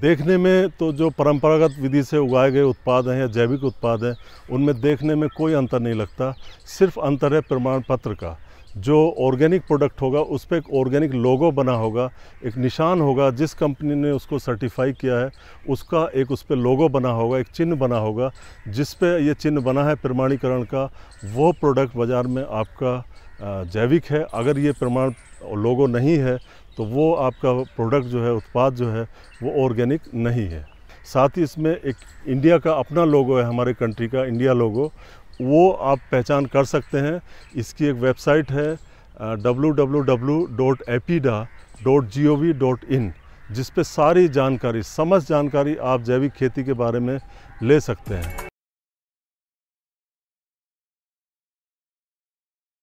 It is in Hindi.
देखने में तो जो परंपरागत विधि से उगाए गए उत्पाद हैं या जैविक उत्पाद हैं उनमें देखने में कोई अंतर नहीं लगता सिर्फ अंतर है प्रमाण पत्र का जो ऑर्गेनिक प्रोडक्ट होगा उस पर एक ऑर्गेनिक लोगो बना होगा एक निशान होगा जिस कंपनी ने उसको सर्टिफाई किया है उसका एक उस पर लोगो बना होगा एक चिन्ह बना होगा जिस पे ये चिन्ह बना है प्रमाणीकरण का वो प्रोडक्ट बाज़ार में आपका जैविक है अगर ये प्रमाण लोगो नहीं है तो वो आपका प्रोडक्ट जो है उत्पाद जो है वो ऑर्गेनिक नहीं है साथ ही इसमें एक इंडिया का अपना लोगो है हमारे कंट्री का इंडिया लोगो वो आप पहचान कर सकते हैं इसकी एक वेबसाइट है W W W dot da dot G O V dot in जिस पे सारी जानकारी समस्त जानकारी आप जैविक खेती के बारे में ले सकते हैं